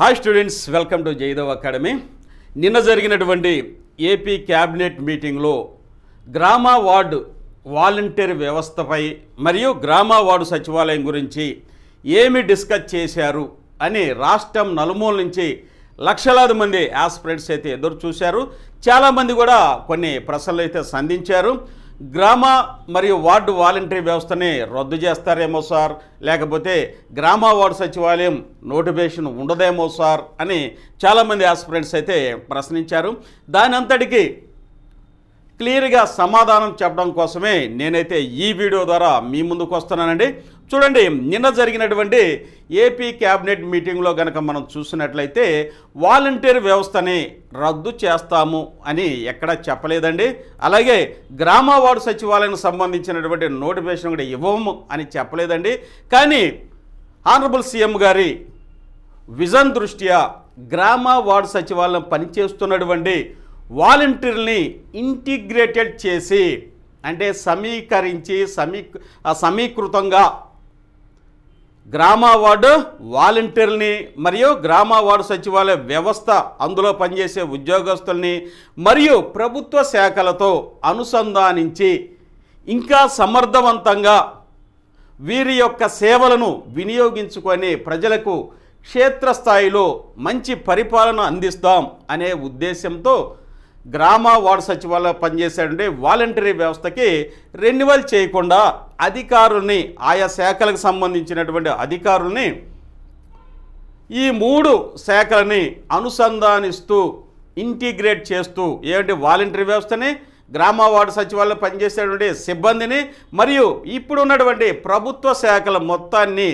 hi students welcome to Jayadev academy నిన్న జరిగినటువంటి AP cabinet మీటింగ్లో గ్రామ వార్డు వాలంటీర్ వ్యవస్థపై మరియు గ్రామ వార్డు సచివాలయం గురించి ఏమి డిస్కస్ చేశారు అని రాష్ట్రం నలుమూల నుంచి లక్షలాది మంది ఆస్పిరెంట్స్ అయితే ఎదురు చూశారు చాలామంది కూడా కొన్ని ప్రశ్నలు అయితే సంధించారు గ్రామ మరియు వార్డు వాలంటరీ వ్యవస్థని రద్దు చేస్తారేమో సార్ లేకపోతే గ్రామ వార్డు సచివాలయం నోటిఫికేషన్ ఉండదేమో సార్ అని చాలామంది ఆస్పిరెంట్స్ అయితే ప్రశ్నించారు దాని అంతటికీ క్లియర్గా సమాధానం చెప్పడం కోసమే నేనైతే ఈ వీడియో ద్వారా మీ ముందుకు వస్తున్నానండి చూడండి నిన్న జరిగినటువంటి ఏపీ క్యాబినెట్ మీటింగ్లో కనుక మనం చూసినట్లయితే వాలంటీర్ వ్యవస్థని రద్దు చేస్తాము అని ఎక్కడా చెప్పలేదండి అలాగే గ్రామ వార్డు సచివాలయం సంబంధించినటువంటి నోటిఫికేషన్ కూడా ఇవ్వము అని చెప్పలేదండి కానీ ఆనరబుల్ సీఎం గారి విజన్ దృష్ట్యా గ్రామ వార్డు సచివాలయం పనిచేస్తున్నటువంటి వాలంటీర్ని ఇంటిగ్రేటెడ్ చేసి అంటే సమీకరించి సమీ సమీకృతంగా గ్రామ వార్డు వాలంటీర్ని మరియు గ్రామ వార్డు సచివాలయ వ్యవస్థ అందులో పనిచేసే ఉద్యోగస్తుల్ని మరియు ప్రభుత్వ శాఖలతో అనుసంధానించి ఇంకా సమర్థవంతంగా వీరి యొక్క సేవలను వినియోగించుకొని ప్రజలకు క్షేత్రస్థాయిలో మంచి పరిపాలన అందిస్తాం అనే ఉద్దేశంతో గ్రామ వార్డు సచివాలయం పనిచేసేటువంటి వాలంటరీ వ్యవస్థకి రెన్యువల్ చేయకుండా అధికారుల్ని ఆయా శాఖలకు సంబంధించినటువంటి అధికారుల్ని ఈ మూడు శాఖలని అనుసంధానిస్తూ ఇంటిగ్రేట్ చేస్తూ ఏమంటే వాలంటరీ వ్యవస్థని గ్రామ వార్డు సచివాలయం పనిచేసేటువంటి సిబ్బందిని మరియు ఇప్పుడు ఉన్నటువంటి ప్రభుత్వ శాఖల మొత్తాన్ని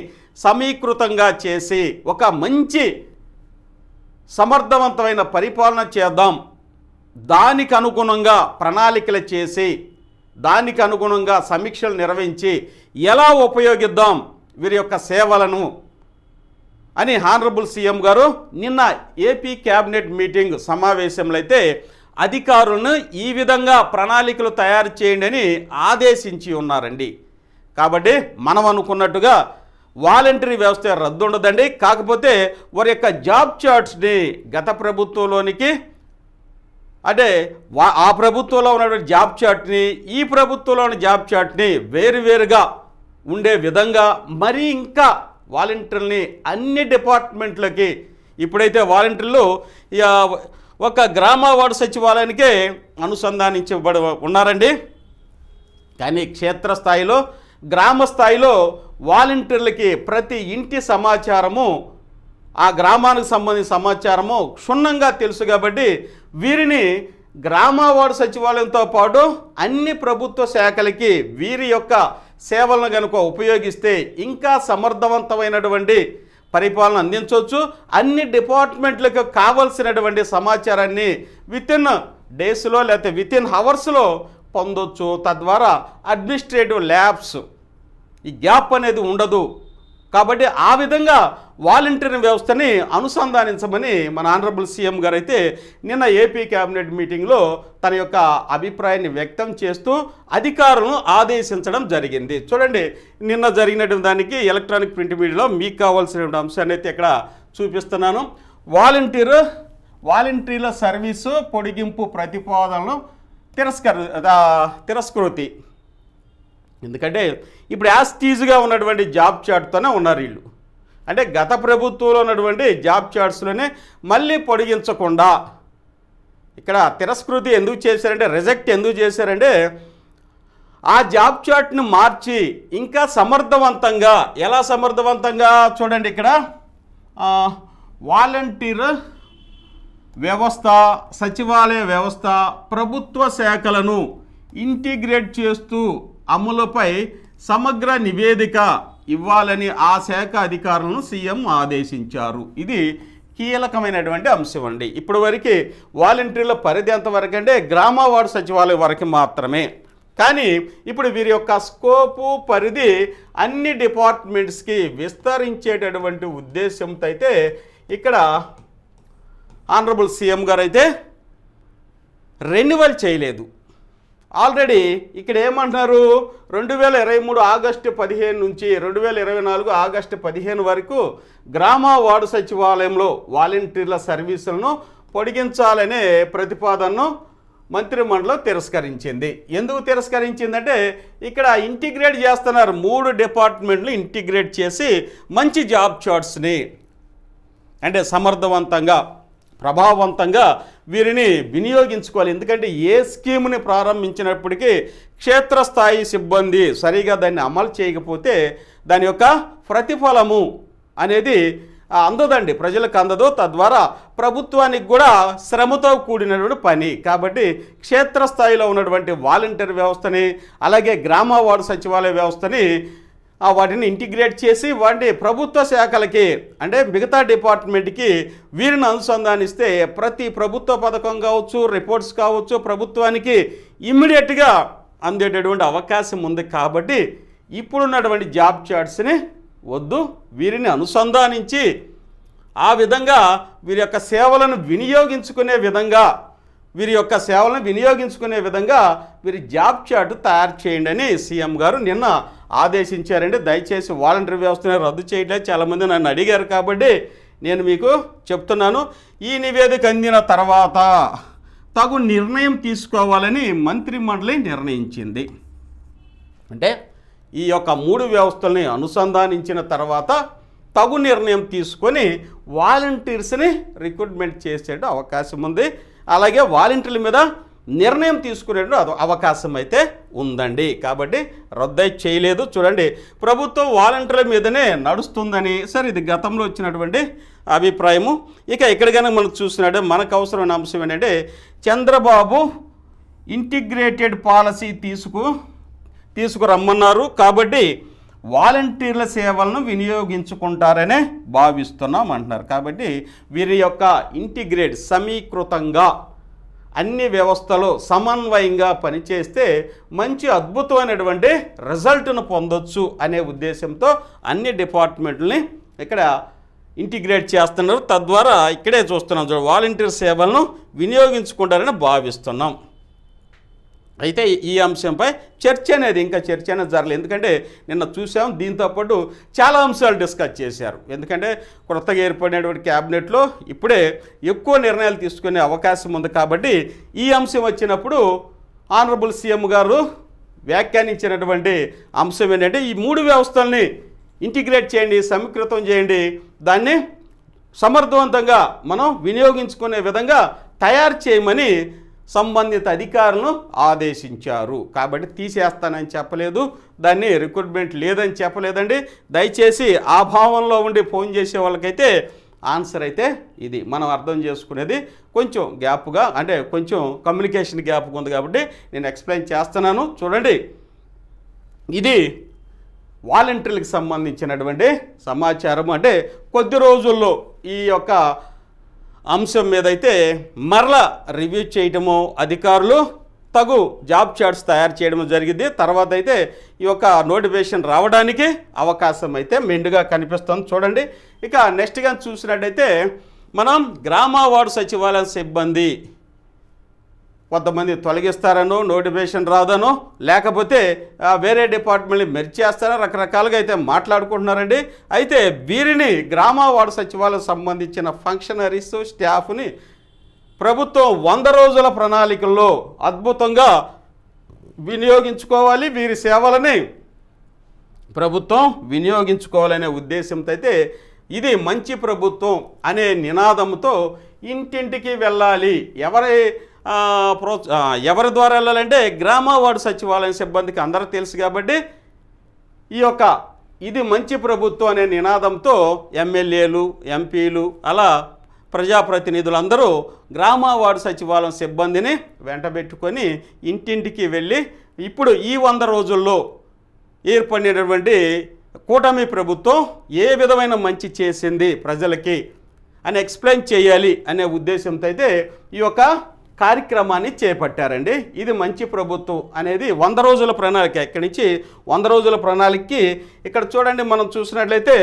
సమీకృతంగా చేసి ఒక మంచి సమర్థవంతమైన పరిపాలన చేద్దాం దానికి అనుగుణంగా ప్రణాళికలు చేసి దానికి అనుగుణంగా సమీక్షలు నిర్వహించి ఎలా ఉపయోగిద్దాం వీరి యొక్క సేవలను అని హానరబుల్ సీఎం గారు నిన్న ఏపీ క్యాబినెట్ మీటింగ్ సమావేశంలో అయితే అధికారులను ఈ విధంగా ప్రణాళికలు తయారు చేయండి అని ఆదేశించి ఉన్నారండి కాబట్టి మనం అనుకున్నట్టుగా వాలంటరీ వ్యవస్థ రద్దు ఉండదండి కాకపోతే వారి యొక్క జాబ్ చార్ట్స్ని గత ప్రభుత్వంలోనికి అంటే ఆ ప్రభుత్వంలో ఉన్నటువంటి జాబ్ చాట్ని ఈ ప్రభుత్వంలో ఉన్న జాబ్ చాట్ని వేరువేరుగా ఉండే విధంగా మరీ ఇంకా వాలంటీర్ని అన్ని డిపార్ట్మెంట్లకి ఇప్పుడైతే వాలంటీర్లు ఒక గ్రామ వార్డు సచివాలయానికే అనుసంధానించబడి ఉన్నారండి కానీ క్షేత్రస్థాయిలో గ్రామ స్థాయిలో వాలంటీర్లకి ప్రతి ఇంటి సమాచారము ఆ గ్రామానికి సంబంధించిన సమాచారము క్షుణ్ణంగా తెలుసు కాబట్టి వీరిని గ్రామ వార్డు సచివాలయంతో పాటు అన్ని ప్రభుత్వ శాఖలకి వీరి యొక్క సేవలను కనుక ఉపయోగిస్తే ఇంకా సమర్థవంతమైనటువంటి పరిపాలన అందించవచ్చు అన్ని డిపార్ట్మెంట్లకు కావలసినటువంటి సమాచారాన్ని వితిన్ డేస్లో లేకపోతే వితిన్ హవర్స్లో పొందొచ్చు తద్వారా అడ్మినిస్ట్రేటివ్ ల్యాబ్స్ ఈ గ్యాప్ అనేది ఉండదు కాబట్టి ఆ విధంగా వాలంటీరింగ్ వ్యవస్థని అనుసంధానించమని మన ఆనరబుల్ సీఎం గారైతే నిన్న ఏపీ క్యాబినెట్ మీటింగ్లో తన యొక్క అభిప్రాయాన్ని వ్యక్తం చేస్తూ అధికారులను ఆదేశించడం జరిగింది చూడండి నిన్న జరిగినటువంటి దానికి ఎలక్ట్రానిక్ ప్రింట్ మీడియాలో మీకు కావాల్సినటువంటి అంశాన్ని అయితే ఇక్కడ చూపిస్తున్నాను వాలంటీరు వాలంటీర్ల సర్వీసు పొడిగింపు ప్రతిపాదనలు తిరస్కర తిరస్కృతి ఎందుకంటే ఇప్పుడు యాస్టీజ్గా ఉన్నటువంటి జాబ్ చాట్తోనే ఉన్నారు వీళ్ళు అంటే గత ప్రభుత్వంలో ఉన్నటువంటి జాబ్ చాట్స్లోనే మళ్ళీ పొడిగించకుండా ఇక్కడ తిరస్కృతి ఎందుకు చేశారంటే రిజెక్ట్ ఎందుకు చేశారంటే ఆ జాబ్ చాట్ను మార్చి ఇంకా సమర్థవంతంగా ఎలా సమర్థవంతంగా చూడండి ఇక్కడ వాలంటీర్ వ్యవస్థ సచివాలయ వ్యవస్థ ప్రభుత్వ శాఖలను ఇంటిగ్రేట్ చేస్తూ అమలుపై సమగ్ర నివేదిక ఇవ్వాలని ఆ శాఖ అధికారులను సీఎం ఆదేశించారు ఇది కీలకమైనటువంటి అంశం అండి ఇప్పుడు వరకు వాలంటీర్ల పరిధి ఎంతవరకు అంటే గ్రామ వార్డు సచివాలయం వరకు మాత్రమే కానీ ఇప్పుడు వీరి యొక్క స్కోపు పరిధి అన్ని డిపార్ట్మెంట్స్కి విస్తరించేటటువంటి ఉద్దేశంతో అయితే ఇక్కడ ఆనరబుల్ సీఎం గారు అయితే రెన్యువల్ చేయలేదు ఆల్రెడీ ఇక్కడ ఏమంటున్నారు రెండు వేల ఇరవై మూడు ఆగస్టు పదిహేను నుంచి రెండు వేల ఇరవై నాలుగు ఆగస్టు పదిహేను వరకు గ్రామ వార్డు సచివాలయంలో వాలంటీర్ల సర్వీసులను పొడిగించాలనే ప్రతిపాదనను మంత్రిమండలం తిరస్కరించింది ఎందుకు తిరస్కరించిందంటే ఇక్కడ ఇంటిగ్రేట్ చేస్తున్నారు మూడు డిపార్ట్మెంట్లు ఇంటిగ్రేట్ చేసి మంచి జాబ్ చార్ట్స్ని అంటే సమర్థవంతంగా ప్రభావవంతంగా వీరిని వినియోగించుకోవాలి ఎందుకంటే ఏ స్కీమ్ని ప్రారంభించినప్పటికీ క్షేత్రస్థాయి సిబ్బంది సరిగా దాన్ని అమలు చేయకపోతే దాని యొక్క ప్రతిఫలము అనేది అందదండి ప్రజలకు అందదు తద్వారా ప్రభుత్వానికి కూడా శ్రమతో కూడినటువంటి పని కాబట్టి క్షేత్రస్థాయిలో ఉన్నటువంటి వాలంటీర్ వ్యవస్థని అలాగే గ్రామ వార్డు సచివాలయ వ్యవస్థని వాటిని ఇంటిగ్రేట్ చేసి వాటి ప్రభుత్వ శాఖలకి అంటే మిగతా డిపార్ట్మెంట్కి వీరిని అనుసంధానిస్తే ప్రతి ప్రభుత్వ పథకం కావచ్చు రిపోర్ట్స్ కావచ్చు ప్రభుత్వానికి ఇమ్మీడియట్గా అందేటటువంటి అవకాశం ఉంది కాబట్టి ఇప్పుడున్నటువంటి జాబ్ చార్ట్స్ని వద్దు వీరిని అనుసంధానించి ఆ విధంగా వీరి యొక్క సేవలను వినియోగించుకునే విధంగా వీరి యొక్క సేవలను వినియోగించుకునే విధంగా వీరి జాబ్ చార్ట్ తయారు చేయండి అని సీఎం గారు నిన్న ఆదేశించారండి దయచేసి వాలంటరీ వ్యవస్థను రద్దు చేయట్లేదు చాలామంది నన్ను అడిగారు కాబట్టి నేను మీకు చెప్తున్నాను ఈ నివేదిక అందిన తర్వాత తగు నిర్ణయం తీసుకోవాలని మంత్రి మండలి నిర్ణయించింది అంటే ఈ యొక్క మూడు వ్యవస్థల్ని అనుసంధానించిన తర్వాత తగు నిర్ణయం తీసుకొని వాలంటీర్స్ని రిక్రూట్మెంట్ చేసేట అవకాశం ఉంది అలాగే వాలంటీర్ల మీద నిర్ణయం తీసుకునే అవకాశం అయితే ఉందండి కాబట్టి రద్దయి చేయలేదు చూడండి ప్రభుత్వం వాలంటీర్ల మీదనే నడుస్తుందని సరే ఇది గతంలో వచ్చినటువంటి అభిప్రాయము ఇక ఎక్కడికైనా మనం చూసినట్టు మనకు అవసరమైన అంశం ఏంటంటే చంద్రబాబు ఇంటిగ్రేటెడ్ పాలసీ తీసుకు తీసుకురమ్మన్నారు కాబట్టి వాలంటీర్ల సేవలను వినియోగించుకుంటారనే భావిస్తున్నాం అంటున్నారు కాబట్టి వీరి యొక్క ఇంటిగ్రేట్ సమీకృతంగా అన్ని వ్యవస్థలు సమన్వయంగా పనిచేస్తే మంచి అద్భుతమైనటువంటి రిజల్ట్ను పొందొచ్చు అనే ఉద్దేశంతో అన్ని డిపార్ట్మెంట్లని ఇక్కడ ఇంటిగ్రేట్ చేస్తున్నారు తద్వారా ఇక్కడే చూస్తున్నాం వాలంటీర్ సేవలను వినియోగించుకుంటారని భావిస్తున్నాం అయితే ఈ అంశంపై చర్చ అనేది ఇంకా చర్చ అనేది జరగలేదు ఎందుకంటే నిన్న చూసాం దీంతోపాటు చాలా అంశాలు డిస్కస్ చేశారు ఎందుకంటే కొత్తగా ఏర్పడినటువంటి క్యాబినెట్లో ఇప్పుడే ఎక్కువ నిర్ణయాలు తీసుకునే అవకాశం ఉంది కాబట్టి ఈ అంశం వచ్చినప్పుడు ఆనరబుల్ సీఎం గారు వ్యాఖ్యానించినటువంటి అంశం ఏంటంటే ఈ మూడు వ్యవస్థల్ని ఇంటిగ్రేట్ చేయండి సమీకృతం చేయండి దాన్ని సమర్థవంతంగా మనం వినియోగించుకునే విధంగా తయారు చేయమని సంబంధిత అధికారులను ఆదేశించారు కాబట్టి తీసేస్తానని చెప్పలేదు దాన్ని రిక్రూట్మెంట్ లేదని చెప్పలేదండి దయచేసి ఆ భావంలో ఉండి ఫోన్ చేసే వాళ్ళకైతే ఆన్సర్ అయితే ఇది మనం అర్థం చేసుకునేది కొంచెం గ్యాప్గా అంటే కొంచెం కమ్యూనికేషన్ గ్యాప్ ఉంది కాబట్టి నేను ఎక్స్ప్లెయిన్ చేస్తున్నాను చూడండి ఇది వాలంటీర్లకు సంబంధించినటువంటి సమాచారం అంటే కొద్ది రోజుల్లో ఈ యొక్క అంశం మీద అయితే మరలా రివ్యూ చేయటము అధికారులు తగు జాబ్ చార్ట్స్ తయారు చేయడం జరిగింది తర్వాత అయితే ఈ యొక్క నోటిఫికేషన్ రావడానికి అవకాశం అయితే మెండుగా కనిపిస్తుంది చూడండి ఇక నెక్స్ట్గా చూసినట్టయితే మనం గ్రామ వార్డు సచివాలయం సిబ్బంది కొంతమంది తొలగిస్తారనో నోటిఫికేషన్ రాదనో లేకపోతే వేరే డిపార్ట్మెంట్ని మెరిచేస్తారో రకరకాలుగా అయితే మాట్లాడుకుంటున్నారండి అయితే వీరిని గ్రామ వార్డు సచివాలయం సంబంధించిన ఫంక్షనరీస్ స్టాఫ్ని ప్రభుత్వం వంద రోజుల ప్రణాళికల్లో అద్భుతంగా వినియోగించుకోవాలి వీరి సేవలని ప్రభుత్వం వినియోగించుకోవాలనే ఉద్దేశంతో అయితే ఇది మంచి ప్రభుత్వం అనే నినాదంతో ఇంటింటికి వెళ్ళాలి ఎవరి ప్రో ఎవరి ద్వారా వెళ్ళాలంటే గ్రామ వార్డు సచివాలయం సిబ్బందికి అందరూ తెలుసు కాబట్టి ఈ యొక్క ఇది మంచి ప్రభుత్వం అనే నినాదంతో ఎమ్మెల్యేలు ఎంపీలు అలా ప్రజాప్రతినిధులందరూ గ్రామ వార్డు సచివాలయం సిబ్బందిని వెంటబెట్టుకొని ఇంటింటికి వెళ్ళి ఇప్పుడు ఈ వంద రోజుల్లో ఏర్పడినటువంటి కూటమి ప్రభుత్వం ఏ విధమైన మంచి చేసింది ప్రజలకి అని ఎక్స్ప్లెయిన్ చేయాలి అనే ఉద్దేశంతో అయితే ఈ యొక్క కార్యక్రమాన్ని చేపట్టారండి ఇది మంచి ప్రభుత్వం అనేది వంద రోజుల ప్రణాళిక ఇక్కడి నుంచి వంద రోజుల ప్రణాళికకి ఇక్కడ చూడండి మనం చూసినట్లయితే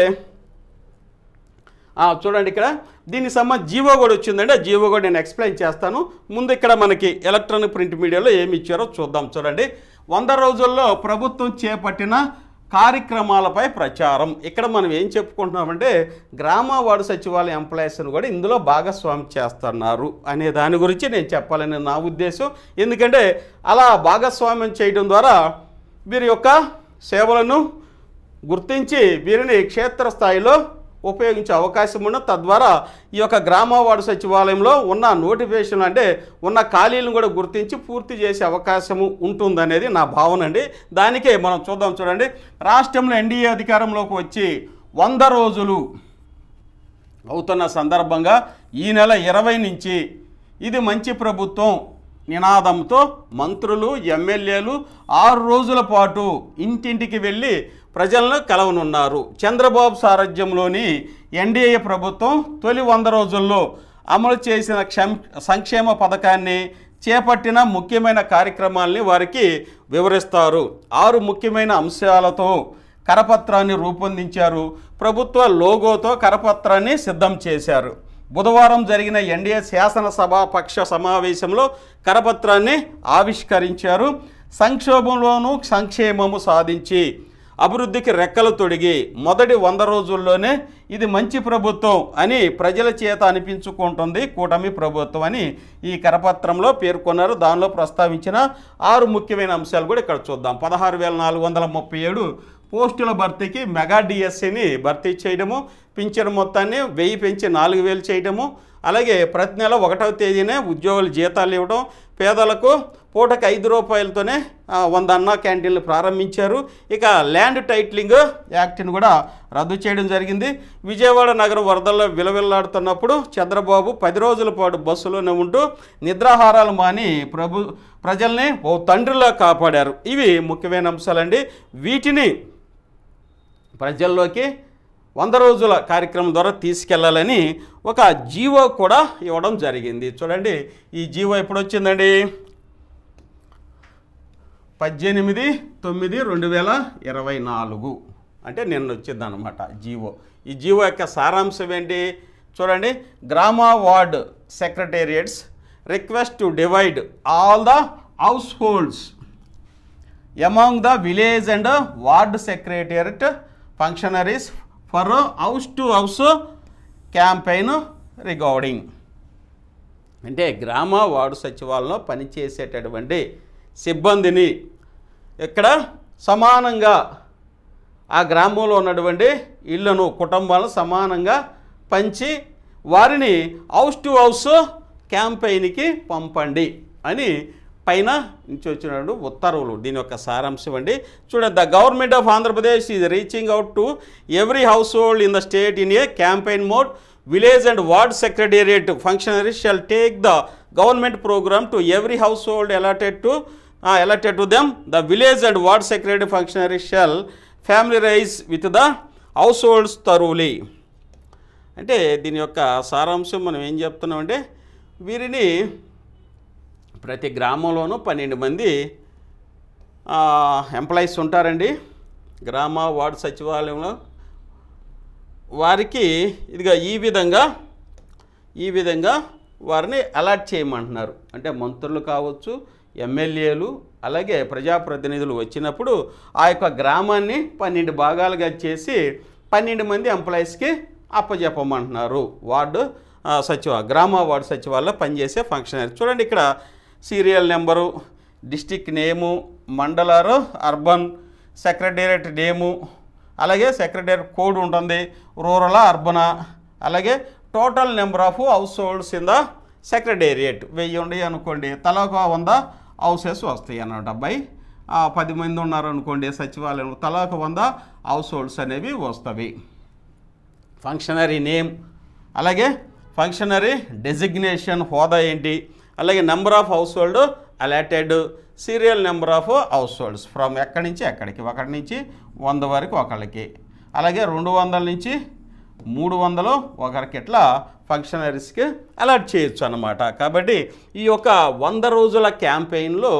చూడండి ఇక్కడ దీనికి సంబంధించి జీవో కూడా వచ్చిందండి ఆ జీవో కూడా నేను ఎక్స్ప్లెయిన్ చేస్తాను ముందు ఇక్కడ మనకి ఎలక్ట్రానిక్ ప్రింట్ మీడియాలో ఏమి ఇచ్చారో చూద్దాం చూడండి వంద రోజుల్లో ప్రభుత్వం చేపట్టిన కార్యక్రమాలపై ప్రచారం ఇక్కడ మనం ఏం చెప్పుకుంటున్నామంటే గ్రామ వార్డు సచివాలయ ఎంప్లాయీస్ని కూడా ఇందులో భాగస్వామి చేస్తున్నారు అనే దాని గురించి నేను చెప్పాలని నా ఉద్దేశం ఎందుకంటే అలా భాగస్వామ్యం చేయడం ద్వారా వీరి యొక్క సేవలను గుర్తించి వీరిని క్షేత్రస్థాయిలో ఉపయోగించే అవకాశం ఉన్న తద్వారా ఈ యొక్క గ్రామవాడు సచివాలయంలో ఉన్న నోటిఫికేషన్ అంటే ఉన్న ఖాళీలను కూడా గుర్తించి పూర్తి చేసే అవకాశము ఉంటుందనేది నా భావన అండి దానికే మనం చూద్దాం చూడండి రాష్ట్రంలో ఎన్డీఏ అధికారంలోకి వచ్చి వంద రోజులు అవుతున్న సందర్భంగా ఈ నెల ఇరవై నుంచి ఇది మంచి ప్రభుత్వం నినాదంతో మంత్రులు ఎమ్మెల్యేలు ఆరు రోజుల పాటు ఇంటింటికి వెళ్ళి ప్రజలను కలవనున్నారు చంద్రబాబు సారథ్యంలోని ఎన్డీఏ ప్రభుత్వం తొలి వంద రోజుల్లో అమలు చేసిన సంక్షేమ పథకాన్ని చేపట్టిన ముఖ్యమైన కార్యక్రమాల్ని వారికి వివరిస్తారు ఆరు ముఖ్యమైన అంశాలతో కరపత్రాన్ని రూపొందించారు ప్రభుత్వ లోగోతో కరపత్రాన్ని సిద్ధం చేశారు బుధవారం జరిగిన ఎన్డీఏ శాసనసభాపక్ష సమావేశంలో కరపత్రాన్ని ఆవిష్కరించారు సంక్షోభంలోనూ సంక్షేమము సాధించి అభివృద్ధికి రెక్కలు తొడిగి మొదటి వంద రోజుల్లోనే ఇది మంచి ప్రభుత్వం అని ప్రజల చేత అనిపించుకుంటుంది కూటమి ప్రభుత్వం అని ఈ కరపత్రంలో పేర్కొన్నారు దానిలో ప్రస్తావించిన ఆరు ముఖ్యమైన అంశాలు కూడా ఇక్కడ చూద్దాం పదహారు వేల నాలుగు వందల ముప్పై ఏడు పోస్టుల భర్తీకి మెగా డిఎస్సిని భర్తీ చేయడము పింఛన్ మొత్తాన్ని వెయ్యి పెంచి నాలుగు వేలు చేయడము అలాగే ప్రతి నెల ఒకటవ తేదీనే ఉద్యోగులు జీతాలు ఇవ్వడం పేదలకు పూటకు ఐదు రూపాయలతోనే వంద అన్న క్యాంటీన్లు ప్రారంభించారు ఇక ల్యాండ్ టైటిలింగ్ యాక్ట్ని కూడా రద్దు చేయడం జరిగింది విజయవాడ నగరం వరదల్లో విలవిల్లాడుతున్నప్పుడు చంద్రబాబు పది రోజుల పాటు బస్సులోనే ఉంటూ నిద్రాహారాలు మాని ప్రభు ప్రజల్ని ఓ తండ్రిలా కాపాడారు ఇవి ముఖ్యమైన అంశాలండి వీటిని ప్రజల్లోకి వంద రోజుల కార్యక్రమం ద్వారా తీసుకెళ్లాలని ఒక జీవో కూడా ఇవ్వడం జరిగింది చూడండి ఈ జీవో ఎప్పుడు వచ్చిందండి పద్దెనిమిది తొమ్మిది రెండు వేల ఇరవై నాలుగు అంటే నిన్న వచ్చిందనమాట జీవో ఈ జీవో యొక్క సారాంశం ఏంటి చూడండి గ్రామ ward secretariats request to divide all the households among the village and ward secretariat functionaries for house to house campaign regarding అంటే గ్రామ వార్డు సచివాలయంలో పనిచేసేటటువంటి సిబ్బందిని ఇక్కడ సమానంగా ఆ గ్రామంలో ఉన్నటువంటి ఇళ్లను కుటుంబాలను సమానంగా పంచి వారిని హౌస్ టు హౌస్ క్యాంపెయిన్కి పంపండి అని పైన నుంచి వచ్చినటువంటి ఉత్తర్వులు దీని యొక్క సారాంశం అండి చూడండి the government of Andhra Pradesh is reaching out to every household in the state in a campaign mode village and ward secretariat functionary shall take the government program to every household allotted to allotted to them the village and ward secretary functionary shall familiarise with the households తరువులీ అంటే దీని యొక్క సారాంశం మనం ఏం చెప్తున్నామంటే వీరిని ప్రతి గ్రామంలోనూ పన్నెండు మంది ఎంప్లాయీస్ ఉంటారండి గ్రామ వార్డు సచివాలయంలో వారికి ఇదిగా ఈ విధంగా ఈ విధంగా వారిని అలాట్ చేయమంటున్నారు అంటే మంత్రులు కావచ్చు ఎమ్మెల్యేలు అలాగే ప్రజాప్రతినిధులు వచ్చినప్పుడు ఆ యొక్క గ్రామాన్ని పన్నెండు భాగాలుగా చేసి పన్నెండు మంది ఎంప్లాయీస్కి అప్పజెప్పమంటున్నారు వార్డు సచివ గ్రామ వార్డు సచివాలయంలో పనిచేసే ఫంక్షన్ చూడండి ఇక్కడ సీరియల్ నెంబరు డిస్టిక్ నేము మండలారు అర్బన్ సెక్రటేరియట్ నేము అలాగే సెక్రటేరియట్ కోడ్ ఉంటుంది రూరల్ అర్బనా అలాగే total number of households in the secretariat వెయ్యండి అనుకోండి తలాక వంద హౌసెస్ వస్తాయి అన్నమాట అబ్బాయి పది మంది ఉన్నారు అనుకోండి సచివాలయం తలాక వంద హౌస్ హోల్డ్స్ అనేవి వస్తాయి ఫంక్షనరీ నేమ్ అలాగే ఫంక్షనరీ డెసిగ్నేషన్ హోదా ఏంటి అలాగే number of household allotted serial number of households from ఎక్కడి నుంచి ఎక్కడికి ఒకటి నుంచి వంద వరకు ఒకళ్ళకి అలాగే రెండు వందల నుంచి మూడు వందలు ఒకరికి ఇట్లా ఫంక్షనరీస్కి అలాట్ చేయొచ్చు అనమాట కాబట్టి ఈ యొక్క వంద రోజుల క్యాంపెయిన్లో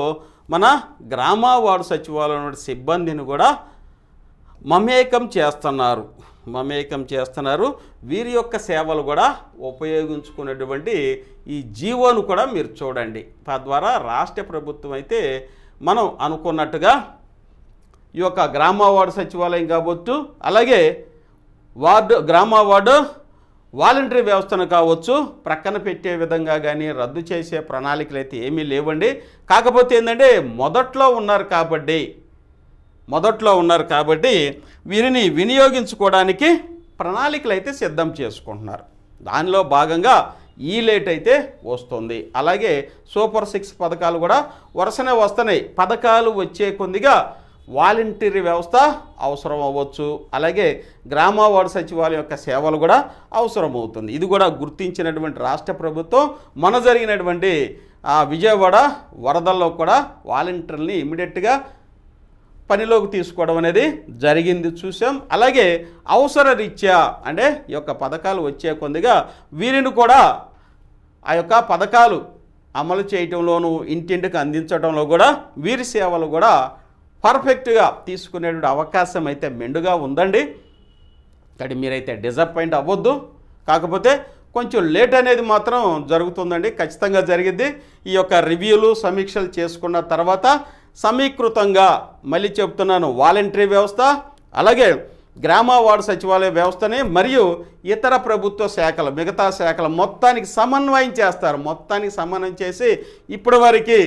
మన గ్రామ వార్డు సచివాలయం సిబ్బందిని కూడా మమేకం చేస్తున్నారు మమేకం చేస్తున్నారు వీరి యొక్క సేవలు కూడా ఉపయోగించుకునేటువంటి ఈ జీవోను కూడా మీరు చూడండి తద్వారా రాష్ట్ర ప్రభుత్వం అయితే మనం అనుకున్నట్టుగా ఈ యొక్క గ్రామ వార్డు సచివాలయం కావచ్చు అలాగే వార్డు గ్రామ వార్డు వాలంటరీ వ్యవస్థను కావచ్చు ప్రక్కన పెట్టే విధంగా కానీ రద్దు చేసే ప్రణాళికలు అయితే ఏమీ లేవండి కాకపోతే ఏంటంటే మొదట్లో ఉన్నారు కాబట్టి మొదట్లో ఉన్నారు కాబట్టి వీరిని వినియోగించుకోవడానికి ప్రణాళికలు అయితే సిద్ధం చేసుకుంటున్నారు దానిలో భాగంగా ఈ లేట్ అయితే వస్తుంది అలాగే సూపర్ సిక్స్ పథకాలు కూడా వరుసనే వస్తున్నాయి పథకాలు వచ్చే కొద్దిగా వాలంటీర్ వ్యవస్థ అవసరం అవ్వచ్చు అలాగే గ్రామ వార్డు సచివాలయం యొక్క సేవలు కూడా అవసరం అవుతుంది ఇది కూడా గుర్తించినటువంటి రాష్ట్ర ప్రభుత్వం మన జరిగినటువంటి విజయవాడ వరదల్లో కూడా వాలంటీర్ని ఇమీడియట్గా పనిలోకి తీసుకోవడం అనేది జరిగింది చూసాం అలాగే అవసర రీత్యా అంటే ఈ యొక్క పథకాలు వచ్చే కొద్దిగా వీరిని కూడా ఆ యొక్క పథకాలు అమలు చేయటంలోనూ ఇంటింటికి అందించడంలో కూడా వీరి సేవలు కూడా పర్ఫెక్ట్గా తీసుకునేటువంటి అవకాశం అయితే మెండుగా ఉందండి కాబట్టి మీరైతే డిసప్పాయింట్ అవ్వద్దు కాకపోతే కొంచెం లేట్ అనేది మాత్రం జరుగుతుందండి ఖచ్చితంగా జరిగింది ఈ యొక్క రివ్యూలు సమీక్షలు చేసుకున్న తర్వాత సమీకృతంగా మళ్ళీ చెప్తున్నాను వాలంటరీ వ్యవస్థ అలాగే గ్రామ వార్డు సచివాలయ వ్యవస్థని మరియు ఇతర ప్రభుత్వ శాఖలు మిగతా శాఖలు మొత్తానికి సమన్వయం చేస్తారు మొత్తానికి సమన్వయం చేసి ఇప్పటి వరకు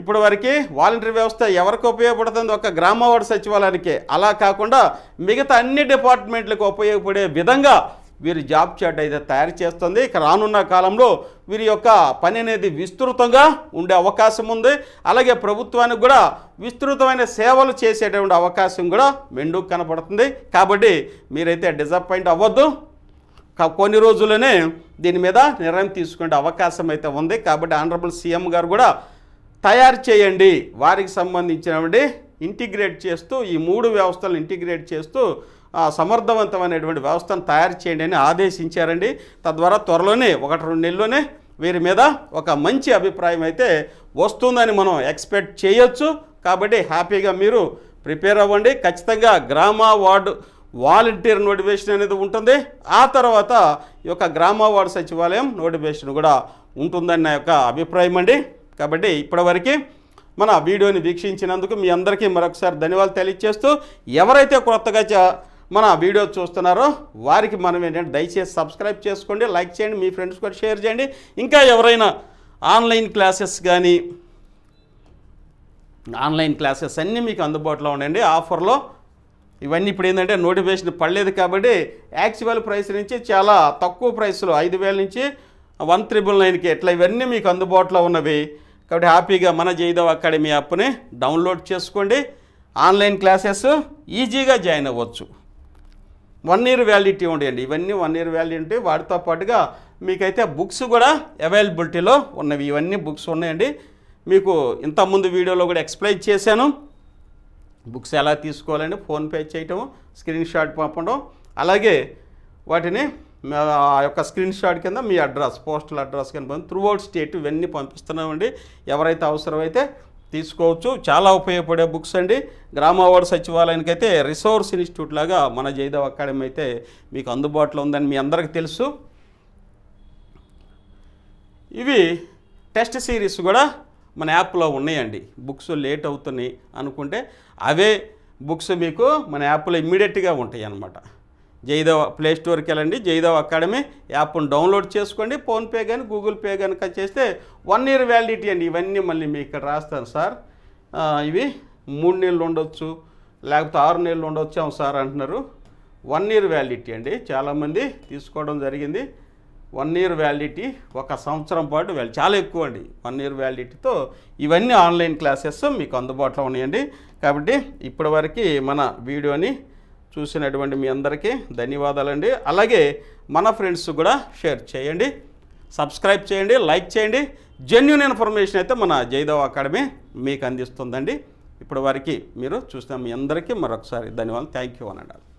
ఇప్పటి వరకు వాలంటరీ వ్యవస్థ ఎవరికి ఉపయోగపడుతుంది ఒక గ్రామ వార్డు సచివాలయానికి అలా కాకుండా మిగతా అన్ని డిపార్ట్మెంట్లకు ఉపయోగపడే విధంగా వీరి జాబ్ చాట్ అయితే తయారు చేస్తుంది ఇక రానున్న కాలంలో వీరి యొక్క పని అనేది విస్తృతంగా ఉండే అవకాశం ఉంది అలాగే ప్రభుత్వానికి కూడా విస్తృతమైన సేవలు చేసేటువంటి అవకాశం కూడా మెండుకు కనపడుతుంది కాబట్టి మీరైతే డిసప్పాయింట్ అవ్వద్దు కొన్ని రోజులనే దీని మీద నిర్ణయం తీసుకునే అవకాశం అయితే ఉంది కాబట్టి ఆనరబుల్ సీఎం గారు కూడా తయారు చేయండి వారికి సంబంధించినటువంటి ఇంటిగ్రేట్ చేస్తూ ఈ మూడు వ్యవస్థలను ఇంటిగ్రేట్ చేస్తూ సమర్థవంతమైనటువంటి వ్యవస్థను తయారు చేయండి అని ఆదేశించారండి తద్వారా త్వరలోనే ఒకటి రెండు నెలల్లోనే వీరి మీద ఒక మంచి అభిప్రాయం అయితే వస్తుందని మనం ఎక్స్పెక్ట్ చేయొచ్చు కాబట్టి హ్యాపీగా మీరు ప్రిపేర్ అవ్వండి ఖచ్చితంగా గ్రామ వార్డు వాలంటీర్ నోటిఫికేషన్ అనేది ఉంటుంది ఆ తర్వాత ఈ యొక్క గ్రామ వార్డు సచివాలయం నోటిఫికేషన్ కూడా ఉంటుందని నా యొక్క అభిప్రాయం అండి కాబట్టి ఇప్పటివరకు మన వీడియోని వీక్షించినందుకు మీ అందరికీ మరొకసారి ధన్యవాదాలు తెలియజేస్తూ ఎవరైతే కొత్తగా మన వీడియో చూస్తున్నారో వారికి మనం ఏంటంటే దయచేసి సబ్స్క్రైబ్ చేసుకోండి లైక్ చేయండి మీ ఫ్రెండ్స్ కూడా షేర్ చేయండి ఇంకా ఎవరైనా ఆన్లైన్ క్లాసెస్ కానీ ఆన్లైన్ క్లాసెస్ అన్నీ మీకు అందుబాటులో ఉండండి ఆఫర్లో ఇవన్నీ ఇప్పుడు ఏంటంటే నోటిఫికేషన్ పడలేదు కాబట్టి యాక్చువల్ ప్రైస్ నుంచి చాలా తక్కువ ప్రైస్లో ఐదు వేల నుంచి వన్ త్రిబుల్ నైన్కి ఇట్లా ఇవన్నీ మీకు అందుబాటులో ఉన్నవి కాబట్టి హ్యాపీగా మన జైదవ్ అకాడమీ యాప్ని డౌన్లోడ్ చేసుకోండి ఆన్లైన్ క్లాసెస్ ఈజీగా జాయిన్ అవ్వచ్చు వన్ ఇయర్ వ్యాలిడిటీ ఉండేయండి ఇవన్నీ వన్ ఇయర్ వ్యాలిడిటీ ఉంటే వాటితో పాటుగా మీకైతే బుక్స్ కూడా అవైలబిలిటీలో ఉన్నవి ఇవన్నీ బుక్స్ ఉన్నాయండి మీకు ఇంతకుముందు వీడియోలో కూడా ఎక్స్ప్లెయిన్ చేశాను బుక్స్ ఎలా తీసుకోవాలండి ఫోన్పే చేయటం స్క్రీన్ షాట్ పంపడం అలాగే వాటిని ఆ యొక్క స్క్రీన్ షాట్ కింద మీ అడ్రస్ పోస్టల్ అడ్రస్ కింద త్రూఅవుట్ అవుట్ స్టేట్ ఇవన్నీ పంపిస్తున్నామండి ఎవరైతే అవసరమైతే తీసుకోవచ్చు చాలా ఉపయోగపడే బుక్స్ అండి గ్రామవాడ సచివాలయానికి అయితే రిసోర్స్ ఇన్స్టిట్యూట్ లాగా మన జయదేవ్ అకాడమీ అయితే మీకు అందుబాటులో ఉందని మీ అందరికీ తెలుసు ఇవి టెస్ట్ సిరీస్ కూడా మన యాప్లో ఉన్నాయండి బుక్స్ లేట్ అవుతున్నాయి అనుకుంటే అవే బుక్స్ మీకు మన యాప్లో ఇమ్మీడియట్గా ఉంటాయి అన్నమాట జైదవ్ ప్లే స్టోర్కి వెళ్ళండి జైదవ్ అకాడమీ యాప్ను డౌన్లోడ్ చేసుకోండి ఫోన్పే కానీ గూగుల్ పే కనుక చేస్తే వన్ ఇయర్ వ్యాలిడిటీ అండి ఇవన్నీ మళ్ళీ మీకు ఇక్కడ రాస్తాను సార్ ఇవి మూడు నెలలు ఉండొచ్చు లేకపోతే ఆరు నెలలు ఉండొచ్చాం సార్ అంటున్నారు వన్ ఇయర్ వ్యాలిడిటీ అండి చాలామంది తీసుకోవడం జరిగింది వన్ ఇయర్ వ్యాలిడిటీ ఒక సంవత్సరం పాటు వ్యాలి చాలా ఎక్కువ అండి వన్ ఇయర్ వ్యాలిడిటీతో ఇవన్నీ ఆన్లైన్ క్లాసెస్ మీకు అందుబాటులో ఉన్నాయండి కాబట్టి ఇప్పటివరకు మన వీడియోని చూసినటువంటి మీ అందరికీ ధన్యవాదాలండి అలాగే మన ఫ్రెండ్స్ కూడా షేర్ చేయండి సబ్స్క్రైబ్ చేయండి లైక్ చేయండి జెన్యున్ ఇన్ఫర్మేషన్ అయితే మన జయదేవ్ అకాడమీ మీకు అందిస్తుందండి ఇప్పుడు వారికి మీరు చూసిన మీ అందరికీ మరొకసారి ధన్యవాదాలు థ్యాంక్ యూ అనండి